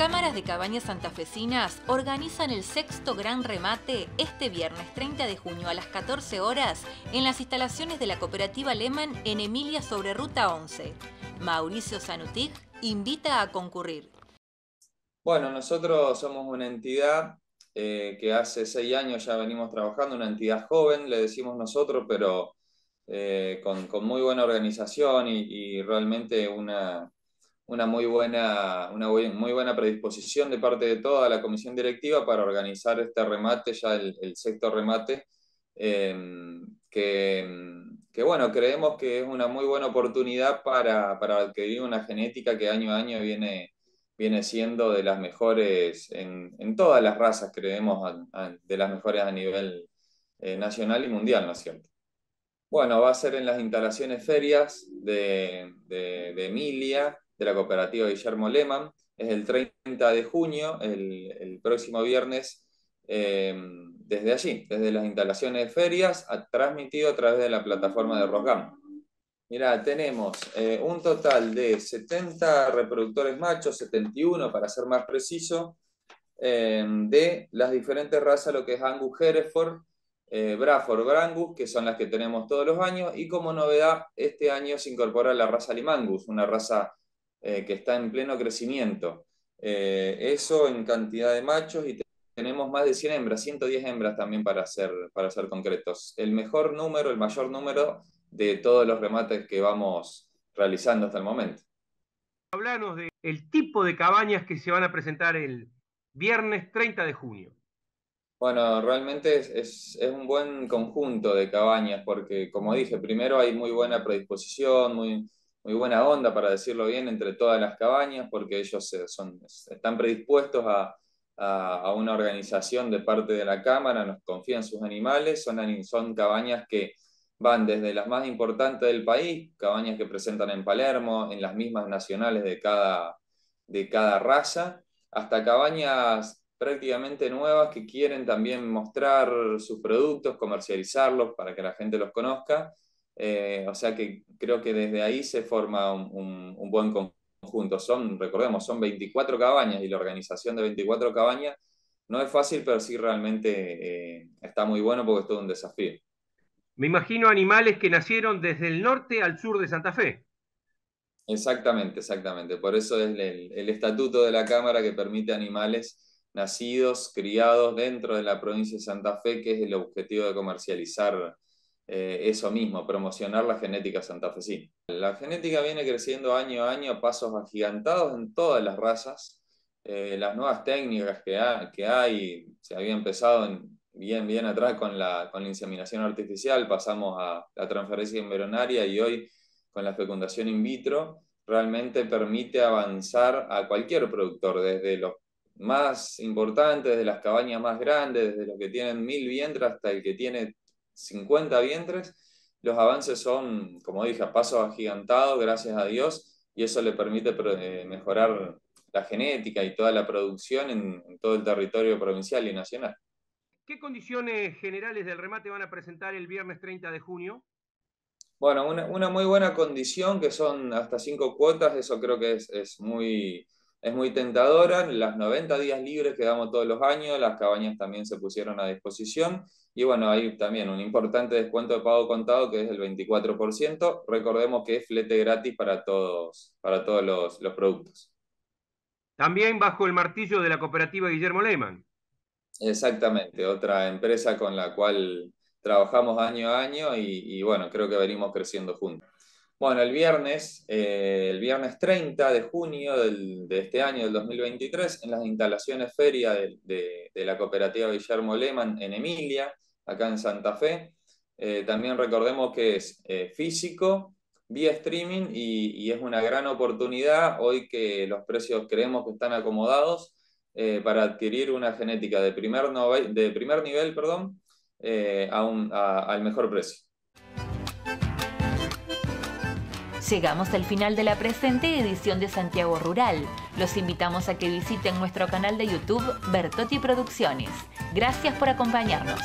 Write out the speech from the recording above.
cámaras de cabañas santafesinas organizan el sexto gran remate este viernes 30 de junio a las 14 horas en las instalaciones de la cooperativa Lehman en Emilia sobre Ruta 11. Mauricio Sanutig invita a concurrir. Bueno, nosotros somos una entidad eh, que hace seis años ya venimos trabajando, una entidad joven, le decimos nosotros, pero eh, con, muy buena organización y realmente una, una muy buena, una muy buena predisposición de parte de toda la comisión directiva para organizar este remate, ya el, sexto remate, em, que, bueno, creemos que es una muy buena oportunidad para, para, adquirir una genética que año a año viene, viene siendo de las mejores en, todas las razas, creemos, de las mejores a nivel eh, nacional y mundial, ¿no es cierto? Bueno, va a ser en las instalaciones ferias de, de Emilia, de la cooperativa Guillermo Lehmann. Es el 30 de junio, el, próximo viernes, eh, desde allí, desde las instalaciones de ferias, transmitido a través de la plataforma de Rosgam. Mira, tenemos eh, un total de 70 reproductores machos, 71 para ser más preciso, eh, de las diferentes razas, lo que es Angus Hereford, Braford Brangus, que son las que tenemos todos los años, y como novedad, este año se incorpora la raza Limangus, una raza eh, que está en pleno crecimiento. Eh, eso en cantidad de machos y tenemos más de 100 hembras, 110 hembras también para ser, para concretos. El mejor número, el mayor número de todos los remates que vamos realizando hasta el momento. Hablanos del tipo de cabañas que se van a presentar el viernes 30 de junio. Bueno, realmente es, es, un buen conjunto de cabañas porque, como dije, primero hay muy buena predisposición, muy, muy buena onda, para decirlo bien, entre todas las cabañas, porque ellos están predispuestos a, una organización de parte de la Cámara, nos confían sus animales, son, son cabañas que van desde las más importantes del país, cabañas que presentan en Palermo, en las mismas nacionales de cada raza, hasta cabañas prácticamente nuevas que quieren también mostrar sus productos, comercializarlos para que la gente los conozca eh, o sea que creo que desde ahí se forma un, buen conjunto. Son, recordemos, son 24 cabañas y la organización de 24 cabañas no es fácil, pero sí realmente eh, está muy bueno porque es todo un desafío. Me imagino animales que nacieron desde el norte al sur de Santa Fe. Exactamente, exactamente. Por eso es el, el estatuto de la Cámara que permite animales nacidos, criados dentro de la provincia de Santa Fe, que es el objetivo de comercializar eh, eso mismo, promocionar la genética santafesina. La genética viene creciendo año a año pasos agigantados en todas las razas. Eh, las nuevas técnicas que, que, hay, se había empezado bien, bien atrás con la, con la inseminación artificial, pasamos a la transferencia embrionaria y hoy con la fecundación in vitro, realmente permite avanzar a cualquier productor, desde los más importantes, desde las cabañas más grandes, desde los que tienen mil vientres hasta el que tiene 50 vientres. Los avances son, como dije, a paso agigantado, gracias a Dios, y eso le permite eh, mejorar la genética y toda la producción en, todo el territorio provincial y nacional. ¿Qué condiciones generales del remate van a presentar el viernes 30 de junio? Bueno, una, muy buena condición, que son hasta cinco cuotas, eso creo que es, es muy es muy tentadora. Las 90 días libres que damos todos los años, las cabañas también se pusieron a disposición. Y bueno, hay también un importante descuento de pago contado que es el 24%. Recordemos que es flete gratis para todos, para todos los, productos. También bajo el martillo de la cooperativa Guillermo Lehmann. Exactamente, otra empresa con la cual trabajamos año a año y bueno, creo que venimos creciendo juntos. Bueno, el viernes, eh, el viernes 30 de junio de este año, del 2023, en las instalaciones feria de, la cooperativa Guillermo Lehmann en Emilia, acá en Santa Fe. Eh, también recordemos que es eh, físico, vía streaming y, es una gran oportunidad hoy que los precios creemos que están acomodados para adquirir una genética de primer, de primer nivel perdón, al mejor precio. Llegamos al final de la presente edición de Santiago Rural. Los invitamos a que visiten nuestro canal de YouTube Bertotti Producciones. Gracias por acompañarnos.